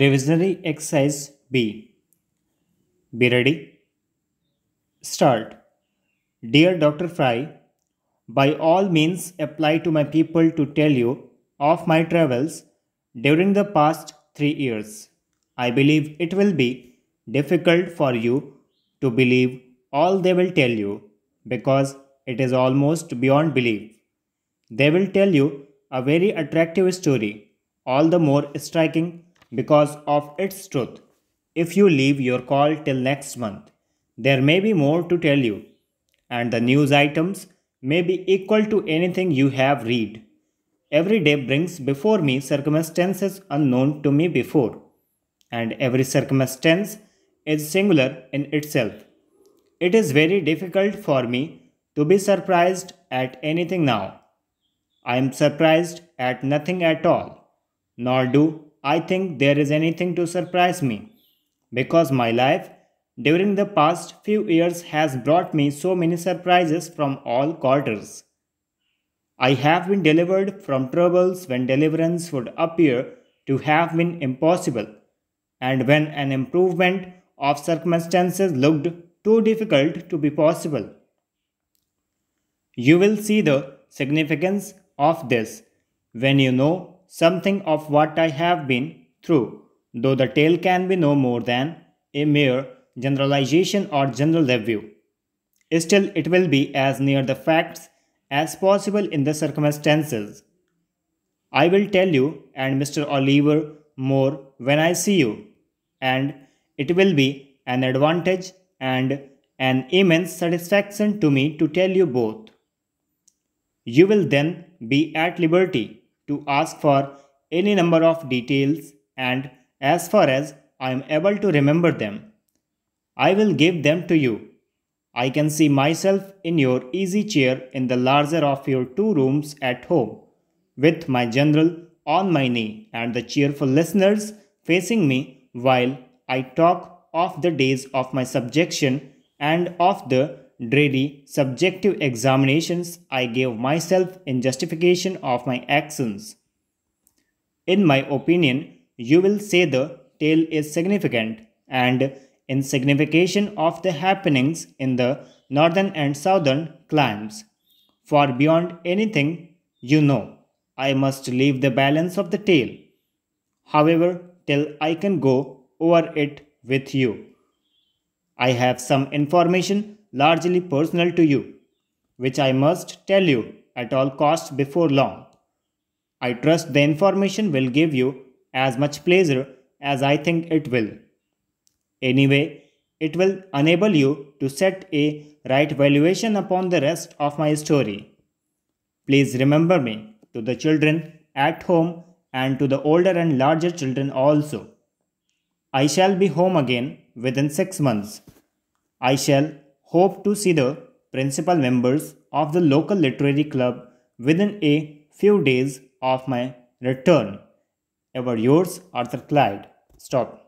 Revisionary exercise B. Be ready. Start. Dear Dr. Fry, by all means apply to my people to tell you of my travels during the past three years. I believe it will be difficult for you to believe all they will tell you because it is almost beyond belief. They will tell you a very attractive story, all the more striking because of its truth. If you leave your call till next month, there may be more to tell you, and the news items may be equal to anything you have read. Every day brings before me circumstances unknown to me before, and every circumstance is singular in itself. It is very difficult for me to be surprised at anything now. I am surprised at nothing at all, nor do I think there is anything to surprise me because my life during the past few years has brought me so many surprises from all quarters. I have been delivered from troubles when deliverance would appear to have been impossible, and when an improvement of circumstances looked too difficult to be possible. You will see the significance of this when you know something of what I have been through, though the tale can be no more than a mere generalization or general review. Still, it will be as near the facts as possible in the circumstances. I will tell you and Mr. Oliver more when I see you, and it will be an advantage and an immense satisfaction to me to tell you both. You will then be at liberty to ask for any number of details and as far as I am able to remember them, I will give them to you. I can see myself in your easy chair in the larger of your two rooms at home, with my general on my knee and the cheerful listeners facing me while I talk of the days of my subjection and of the dreary, subjective examinations I gave myself in justification of my actions. In my opinion, you will say the tale is significant and in signification of the happenings in the northern and southern climes. For beyond anything you know, I must leave the balance of the tale. However, till I can go over it with you. I have some information largely personal to you, which I must tell you at all costs before long. I trust the information will give you as much pleasure as I think it will. Anyway, it will enable you to set a right valuation upon the rest of my story. Please remember me to the children at home and to the older and larger children also. I shall be home again within six months. I shall hope to see the principal members of the local literary club within a few days of my return. Ever yours, Arthur Clyde. Stop.